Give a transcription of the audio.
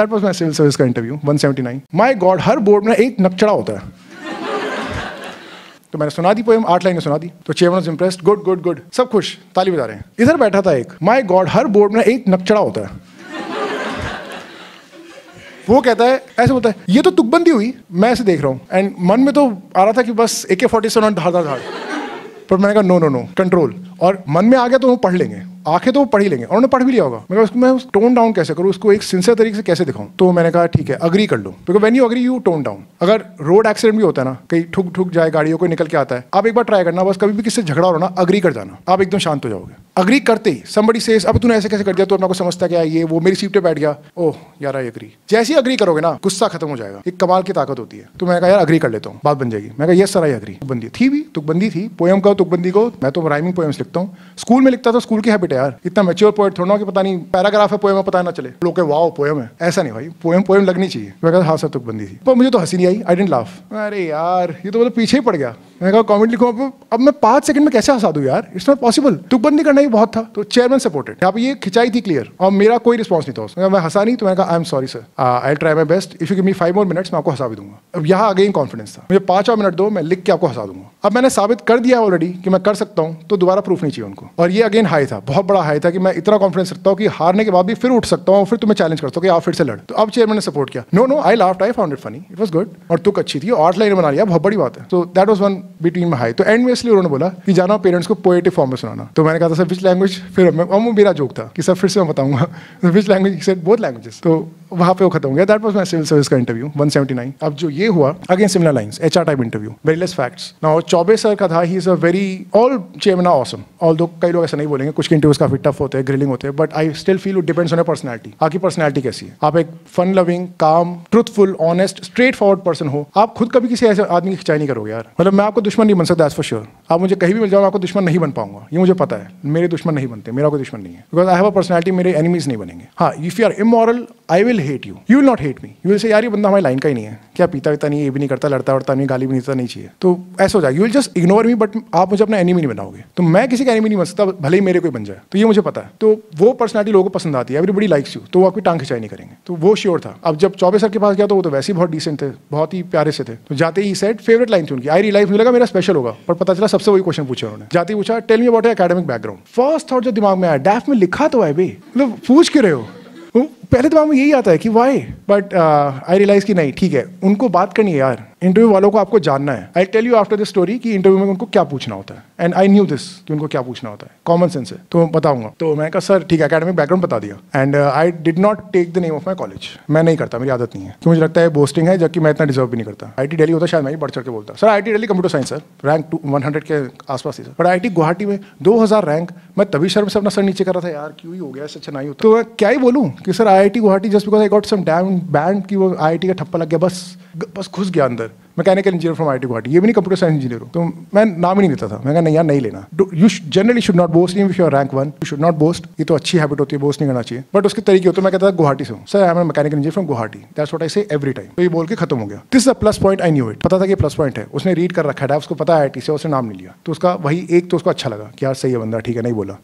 that was my civil service का interview one seventy nine my god हर board में एक नक्चड़ा होता है तो मैंने सुना दी पोएम आठ लाइनें सुना दी तो chairman is impressed good good good सब खुश ताली बजा रहे हैं इधर बैठा था एक माई गॉड हर बोर्ड में एक नक्चड़ा होता है वो कहता है ऐसे होता है ये तो तुकबंदी हुई मैं ऐसे देख रहा हूँ एंड मन में तो आ रहा था कि बस ए के फोर्टी सेवन धार धार धार पर मैंने कहा नो नो नो कंट्रोल और मन में आ गया तो वो पढ़ लेंगे आंखें तो वो पढ़ ही लेंगे और उन्होंने पढ़ भी लिया होगा मैं उसको मैं टोन डाउन कैसे करूँ उसको एक सिंसियर तरीके से कैसे दिखाऊँ तो मैंने कहा ठीक है अग्री कर लो because when you agree you tone down अगर रोड एक्सीडेंट भी होता है ना कहीं ठुक ठुक जाए गाड़ियों को निकल के आता है आप एक बार ट्राई करना बस कभी भी किससे झगड़ा हो ना अग्री कर जाना आप एकदम शांत हो जाओगे अग्री करते ही संबड़ी से अब तूने ऐसे कैसे कर दिया तो अपना को समझता क्या ये वो मेरी सीट पर बैठ गया ओह यार आई अग्री जैसे ही अग्री करोगे ना गुस्सा खत्म हो जाएगा एक कमाल की ताकत होती है तो मैं कहा यार अग्री कर लेता हूँ बात बन जाएगी मैं कहा यस सर आई अग्री तुकबंदी थी भी तुकबंदी तो थी पोयम का तुकबंदी तो को मैं तो राइमिंग पोएम्स लिखता हूँ स्कूल में लिखता था तो स्कूल की हैबिट है यार इतना मेच्योर पोएट थोड़ा कि पता नहीं पैराग्राफ है पोएम पता ना चले लोग के वाओ पोएम है ऐसा नहीं भाई पोएम पोएम लगनी चाहिए मैं कहता हाँ सर तुक तो बंदी थी पर मुझे तो हंसी नहीं आई आई डेंट लाफ अरे यार ये तो मतलब पीछे ही पड़ गया मैंने कहा कमेंट लिखो अब अब मैं पाँच सेकंड में कैसे हंसा दूँ यार इट्स नॉट पॉसिबल तुकबंदी तो करना ही बहुत था तो चेयरमैन सपोर्टेड यहाँ पे ये खिंचाई थी क्लियर और मेरा कोई रिस्पॉन्स नहीं था उसमें मैं हंसा नहीं तो मैंने कहा I am sorry sir I try my best if you me five more minutes मैं आपको हंसा भी दूंगा अब यहाँ अगेन कॉन्फिडेंस था मुझे पांच और मिनट दो मैं लिख के आपको हंसा दूंगा अब मैंने साबित कर दिया ऑलरेडी कि मैं कर सकता हूँ तो दोबारा प्रूफ नहीं चाहिए उनको और ये अगेन हाई था बहुत बड़ा हाई था कि मैं इतना कॉन्फिडेंस रखता हूँ कि हारने के बाद भी फिर उठ सकता हूँ फिर तुम्हें चैलेंज करता हूँ कि आप फिर से लड़ तो अब चेयरमैन ने सपोर्ट किया no no I laughed I found it funny it was good और तुक अच्छी थी और लाइन बना लिया बहुत बड़ी बात है तो that was one between high to end में इसलिए उन्होंने बोला कि जाना पेरेंट्स को पोएटिव फॉर्म में सुनाना तो मैंने कहा था सर विच लैंग्वेज फिर मैं वो मेरा जोक था कि सर फिर से मैं बताऊंगा which language said both languages तो वहाँ पे वो खत्म हो गया that was my civil service का इंटरव्यू 179 अब जो ये हुआ again similar lines H type interview very less facts ना चौबे सर का था he is a very all चेमना ऑसम ऑल दो कई लोग ऐसा नहीं बोलेंगे कुछ इंटरव्यूज काफी टफ होते हैं ग्रिलिंग होते हैं but I still feel depends on personality आपकी पर्सनैलिटी कैसी है आप एक fun loving calm truthful honest straightforward person हो आप खुद कभी किसी ऐसे आदमी की खिंचाई नहीं करोगे यार मतलब मैं आपको दुश्मन नहीं बन सकता एज फॉर श्योर आप मुझे कहीं भी मिल जाओ आपको दुश्मन नहीं बन पाऊंगा ये मुझे पता है मेरे दुश्मन नहीं बनते मेरा कोई दुश्मन नहीं है because I have a personality मेरे एनिमीज नहीं बनेंगे हाँ if you are immoral I will will hate you you will not hate me you will say यार ये बंदा हमारी लाइन का ही नहीं है क्या पीता पीता नहीं ये भी नहीं करता लड़ता वड़ता नहीं गाली भी नहीं देता नहीं चाहिए तो ऐसा हो जाएगा you will just ignore me but आप मुझे अपना एनिमी नहीं बनाओगे तो मैं किसी का एनिमी नहीं बन सकता भले ही मेरे कोई बन जाए तो ये मुझे पता है तो वो पर्सनलिटी लोगों को पसंद आती है एवरीबडी लाइक्स यू तो वो आपकी टांग खिंचाई नहीं करेंगे तो वो श्योर था अब जब चौबे सर के पास गया तो वो तो वैसे ही बहुत डिसेंट थे बहुत ही प्यारे से थे तो जाते ही सेट फेवरेट लाइन थी उनकी आई रियलाइज मुझे लगा मेरा स्पेशल होगा पर पता चला सबसे वही क्वेश्चन पूछा उन्होंने जाते ही पूछा tell me about academic background first thought जो दिमाग में आया डैफ में लिखा तो है भाई मतलब पूछ के रहे हो पहले दिमाग में यही आता है कि वाई बट आई रियलाइज कि नहीं ठीक है उनको बात करनी है यार इंटरव्यू वालों को आपको जानना है I tell you after this story कि इंटरव्यू में उनको क्या पूछना होता है एंड आई न्यू दिस कि उनको क्या पूछना होता है कॉमन सेंस है तो बताऊंगा तो मैं कहा सर ठीक है अकेडमिक बैकग्राउंड बता दिया and I did not take the name of my college मैं नहीं करता मेरी आदत नहीं है कि मुझे लगता है बोस्टिंग है जबकि मैं इतना डिजर्व भी नहीं करता आई टी होता शायद मैं ही बढ़ चढ़ के बोलता sir I T Delhi computer science sir rank two one hundred के आसपास ही sir but I T Guwahati में दो हज़ार रैंक मैं तभी शर्म से अपना सर नीचे कर रहा था यार क्यों ही हो गया सच्चा नहीं होता तो मैं क्या ही बोलूँ कि sir T Guwahati just because I got some damn band की वो आई का ठप्पा लग गया बस बस घुस गया अंदर mechanical engineer from I T Guwahati ये भी नहीं कंप्यूटर साइंस इंजीनियर हूँ तो मैं नाम ही नहीं लेता था मैं कहना यार नहीं लेना you generally should not boast if your rank one you should not boast ये तो अच्छी हैबिट होती है बोस्ट नहीं करना चाहिए बट उसके तरीके होते मैं कहता था गुवाहाटी से हूँ sir I am mechanical engineer from Guwahati that's what I say every time तो ये बोल के खत्म हो गया this a plus point I knew it पता था कि प्लस पॉइंट है उसने रीड कर रखा था उसको पता है आई से उसने नाम नहीं लिया तो उसका वही एक तो उसको अच्छा लगा कि यार सही है बंदा ठीक है नहीं बोला